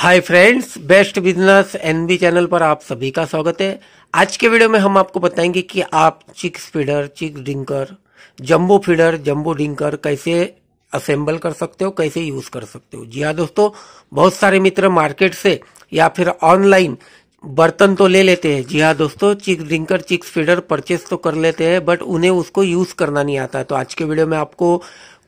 हाय friends best business NB channel पर आप सभी का स्वागत है आज के वीडियो में हम आपको बताएंगे कि आप chicks feeder chick drinker jumbo feeder jumbo drinker कैसे असेंबल कर सकते हो कैसे यूज कर सकते हो जी हाँ दोस्तों बहुत सारे मित्र मार्केट से या फिर ऑनलाइन बर्तन तो ले लेते हैं जी हाँ दोस्तों चिक ड्रिंकर चिक्स फीडर परचेस तो कर लेते हैं बट उन्हें उसको यूज करना नहीं आता तो आज के वीडियो में आपको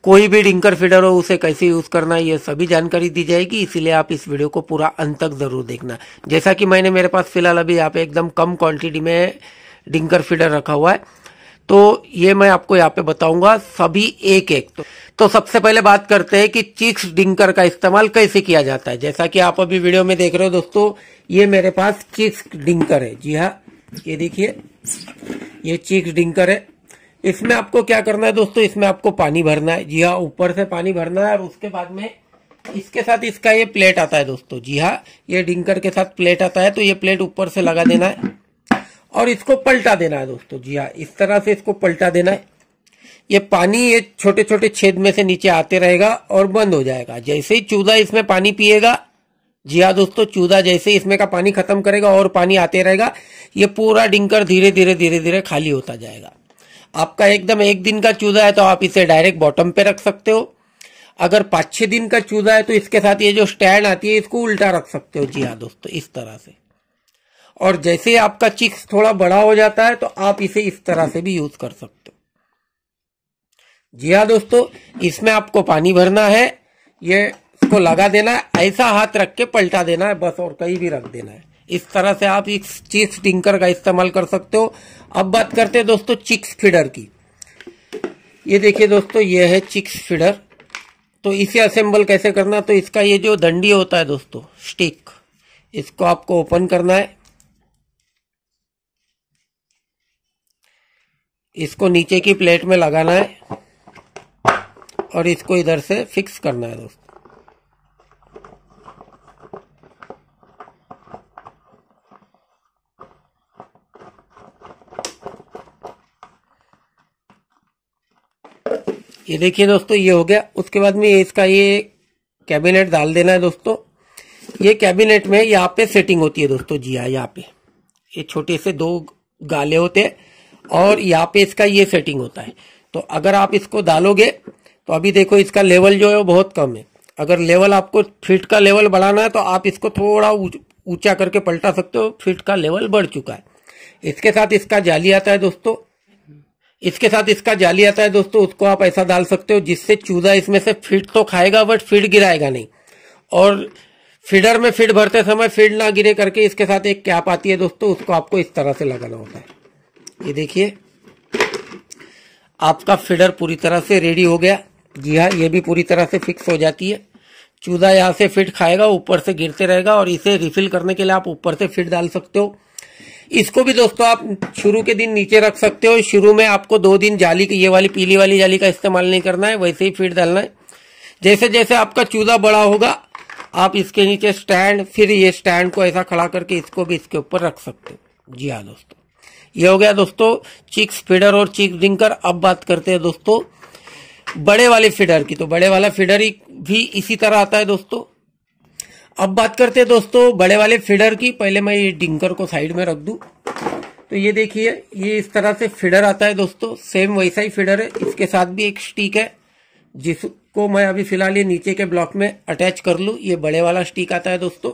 कोई भी डिंकर फीडर हो उसे कैसे यूज करना है ये सभी जानकारी दी जाएगी इसीलिए आप इस वीडियो को पूरा अंत तक जरूर देखना जैसा कि मैंने मेरे पास फिलहाल अभी यहाँ पे एकदम कम क्वांटिटी में डिंकर फीडर रखा हुआ है तो ये मैं आपको यहाँ पे बताऊंगा सभी एक एक तो, तो सबसे पहले बात करते हैं कि चिक्स डिंकर का इस्तेमाल कैसे किया जाता है जैसा कि आप अभी वीडियो में देख रहे हो दोस्तों ये मेरे पास चिक्स डिंकर है जी हाँ ये देखिए ये चिक्स डिंकर है इसमें आपको क्या करना है दोस्तों इसमें आपको पानी भरना है जी हाँ ऊपर से पानी भरना है और उसके बाद में इसके साथ इसका ये प्लेट आता है दोस्तों जी हाँ ये डिंकर के साथ प्लेट आता है तो ये प्लेट ऊपर से लगा देना है और इसको पलटा देना है दोस्तों जी हाँ इस तरह से इसको पलटा देना है ये पानी ये छोटे छोटे छेद में से नीचे आते रहेगा और बंद हो जाएगा जैसे ही चूजा इसमें पानी पिएगा जी हाँ दोस्तों चूजा जैसे ही इसमें का पानी खत्म करेगा और पानी आते रहेगा ये पूरा डिंकर धीरे धीरे धीरे धीरे खाली होता जाएगा आपका एकदम एक दिन का चूजा है तो आप इसे डायरेक्ट बॉटम पे रख सकते हो अगर पाँच छः दिन का चूजा है तो इसके साथ ये जो स्टैंड आती है इसको उल्टा रख सकते हो जी हाँ दोस्तों इस तरह से और जैसे आपका चिक्स थोड़ा बड़ा हो जाता है तो आप इसे इस तरह से भी यूज कर सकते हो जी हाँ दोस्तों इसमें आपको पानी भरना है ये इसको लगा देना है ऐसा हाथ रख के पलटा देना है बस और कहीं भी रख देना है इस तरह से आप इस चीज टिंकर का इस्तेमाल कर सकते हो अब बात करते हैं दोस्तों चिक्स फीडर की ये देखिए दोस्तों ये है चिक्स फीडर तो इसे असेंबल कैसे करना तो इसका ये जो दंडी होता है दोस्तों स्टिक इसको आपको ओपन करना है इसको नीचे की प्लेट में लगाना है और इसको इधर से फिक्स करना है दोस्तों ये देखिए दोस्तों ये हो गया उसके बाद में इसका ये कैबिनेट डाल देना है दोस्तों ये कैबिनेट में यहाँ पे सेटिंग होती है दोस्तों जी हाँ यहाँ पे ये छोटे से दो गाले होते हैं और यहाँ पे इसका ये सेटिंग होता है तो अगर आप इसको डालोगे तो अभी देखो इसका लेवल जो है वो बहुत कम है अगर लेवल आपको फिट का लेवल बढ़ाना है तो आप इसको थोड़ा ऊंचा करके पलटा सकते हो फिट का लेवल बढ़ चुका है इसके साथ इसका जाली आता है दोस्तों इसके साथ इसका जाली आता है दोस्तों उसको आप ऐसा डाल सकते हो जिससे चूजा इसमें से फीड तो खाएगा बट फीड गिराएगा नहीं और फीडर में फीड भरते समय फीड ना गिरे करके इसके साथ एक कैप आती है दोस्तों उसको आपको इस तरह से लगाना होता है ये देखिए आपका फीडर पूरी तरह से रेडी हो गया जी हाँ ये भी पूरी तरह से फिक्स हो जाती है चूजा यहाँ से फिट खाएगा ऊपर से गिरते रहेगा और इसे रिफिल करने के लिए आप ऊपर से फिट डाल सकते हो इसको भी दोस्तों आप शुरू के दिन नीचे रख सकते हो शुरू में आपको दो दिन जाली की ये वाली पीली वाली जाली का इस्तेमाल नहीं करना है वैसे ही फीड डालना है जैसे जैसे आपका चूजा बड़ा होगा आप इसके नीचे स्टैंड फिर ये स्टैंड को ऐसा खड़ा करके इसको भी इसके ऊपर रख सकते हो जी हाँ दोस्तों ये हो गया दोस्तों चिक्स फीडर और चिक्स ड्रिंकर अब बात करते हैं दोस्तों बड़े वाले फीडर की तो बड़े वाला फीडर ही भी इसी तरह आता है दोस्तों अब बात करते हैं दोस्तों बड़े वाले फीडर की पहले मैं ये डिंकर को साइड में रख दू तो ये देखिए ये इस तरह से फीडर आता है दोस्तों सेम वैसा ही फीडर है इसके साथ भी एक स्टिक है जिसको मैं अभी फिलहाल ये नीचे के ब्लॉक में अटैच कर लू ये बड़े वाला स्टिक आता है दोस्तों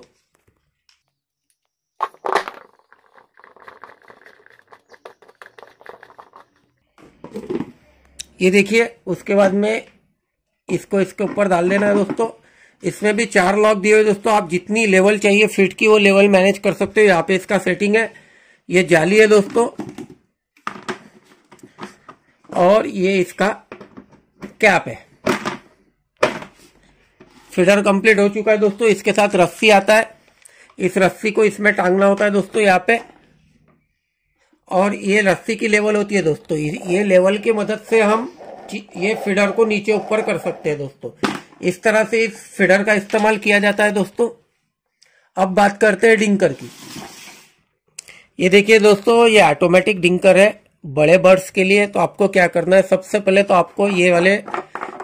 ये देखिए उसके बाद में इसको इसके ऊपर डाल देना है दोस्तों इसमें भी चार लॉक दिए हुए दोस्तों आप जितनी लेवल चाहिए फिट की वो लेवल मैनेज कर सकते हो यहाँ पे इसका सेटिंग है ये जाली है दोस्तों और ये इसका कैप है फिटर कंप्लीट हो चुका है दोस्तों इसके साथ रस्सी आता है इस रस्सी को इसमें टांगना होता है दोस्तों यहाँ पे और ये रस्सी की लेवल होती है दोस्तों ये लेवल की मदद से हम ये फिडर को नीचे ऊपर कर सकते हैं दोस्तों इस तरह से इस फिडर का इस्तेमाल किया जाता है दोस्तों अब बात करते हैं डिंकर की ये देखिए दोस्तों ये ऑटोमेटिक डिंकर है बड़े बर्ड्स के लिए तो आपको क्या करना है सबसे पहले तो आपको ये वाले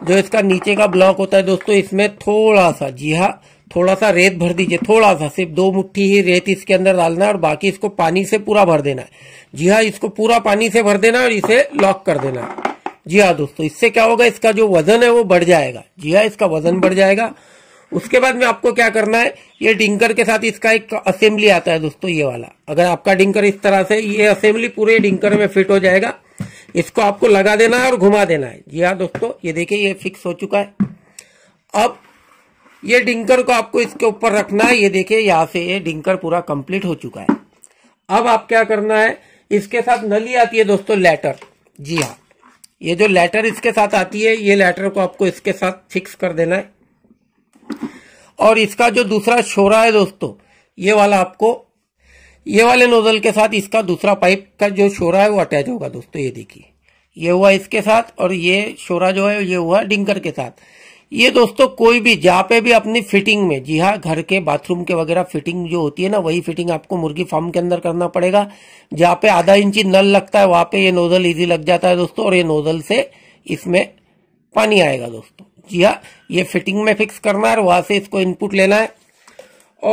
जो इसका नीचे का ब्लॉक होता है दोस्तों इसमें थोड़ा सा जी हाँ थोड़ा सा रेत भर दीजिए थोड़ा सा सिर्फ दो मुट्ठी ही रेत इसके अंदर डालना है और बाकी इसको पानी से पूरा भर देना है जी हाँ इसको पूरा पानी से भर देना और इसे लॉक कर देना है जी हाँ दोस्तों इससे क्या होगा इसका जो वजन है वो बढ़ जाएगा जी हाँ इसका वजन बढ़ जाएगा उसके बाद में आपको क्या करना है ये डिंकर के साथ इसका एक असेंबली आता है दोस्तों ये वाला अगर आपका डिंकर इस तरह से ये असेंबली पूरे डिंकर में फिट हो जाएगा इसको आपको लगा देना है और घुमा देना है जी हाँ दोस्तों ये देखिए ये फिक्स हो चुका है अब ये डिंकर को आपको इसके ऊपर रखना है ये देखिए यहां से ये डिंकर पूरा कंप्लीट हो चुका है अब आप क्या करना है इसके साथ नली आती है दोस्तों लेटर जी हाँ ये जो लेटर इसके साथ आती है ये लेटर को आपको इसके साथ फिक्स कर देना है और इसका जो दूसरा छोरा है दोस्तों ये वाला आपको ये वाले नोजल के साथ इसका दूसरा पाइप का जो छोरा है वो अटैच होगा दोस्तों ये देखिए ये हुआ इसके साथ और ये छोरा जो है ये हुआ डिंकर के साथ ये दोस्तों कोई भी जहाँ पे भी अपनी फिटिंग में जी हाँ घर के बाथरूम के वगैरह फिटिंग जो होती है ना वही फिटिंग आपको मुर्गी फार्म के अंदर करना पड़ेगा जहाँ पे आधा इंची नल लगता है वहां पे ये नोजल इजी लग जाता है दोस्तों और ये नोजल से इसमें पानी आएगा दोस्तों जी हाँ ये फिटिंग में फिक्स करना है वहां से इसको इनपुट लेना है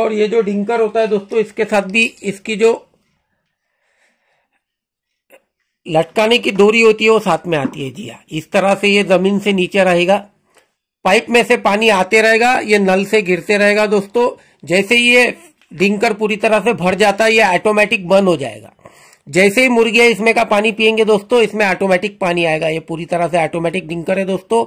और ये जो डिंकर होता है दोस्तों इसके साथ भी इसकी जो लटकाने की दूरी होती है वो साथ में आती है जी हाँ इस तरह से ये जमीन से नीचे रहेगा पाइप में से पानी आते रहेगा ये नल से गिरते रहेगा दोस्तों जैसे ही ये डिंकर पूरी तरह से भर जाता है ये ऑटोमेटिक बंद हो जाएगा जैसे ही मुर्गियां इसमें का पानी पियेंगे दोस्तों इसमें ऑटोमेटिक पानी आएगा ये पूरी तरह से ऑटोमेटिक डिंकर है दोस्तों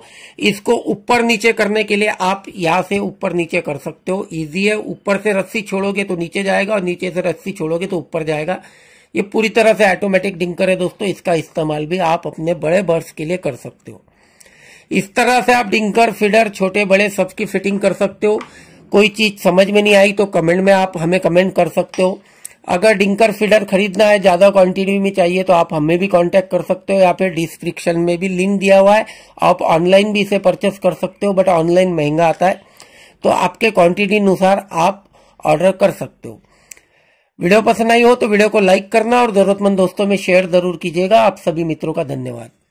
इसको ऊपर नीचे करने के लिए आप यहां से ऊपर नीचे कर सकते हो इजी है ऊपर से रस्सी छोड़ोगे तो नीचे जाएगा और नीचे से रस्सी छोड़ोगे तो ऊपर जाएगा ये पूरी तरह से ऑटोमेटिक डिंकर है दोस्तों इसका इस्तेमाल भी आप अपने बड़े बर्ड्स के लिए कर सकते हो इस तरह से आप डिंकर फीडर छोटे बड़े सबकी फिटिंग कर सकते हो कोई चीज समझ में नहीं आई तो कमेंट में आप हमें कमेंट कर सकते हो अगर डिंकर फीडर खरीदना है ज्यादा क्वांटिटी में चाहिए तो आप हमें भी कांटेक्ट कर सकते हो या फिर डिस्क्रिप्शन में भी लिंक दिया हुआ है आप ऑनलाइन भी इसे परचेस कर सकते हो बट ऑनलाइन महंगा आता है तो आपके क्वांटिटी अनुसार आप ऑर्डर कर सकते हो वीडियो पसंद आई हो तो वीडियो को लाइक करना और जरूरतमंद दोस्तों में शेयर जरूर कीजिएगा आप सभी मित्रों का धन्यवाद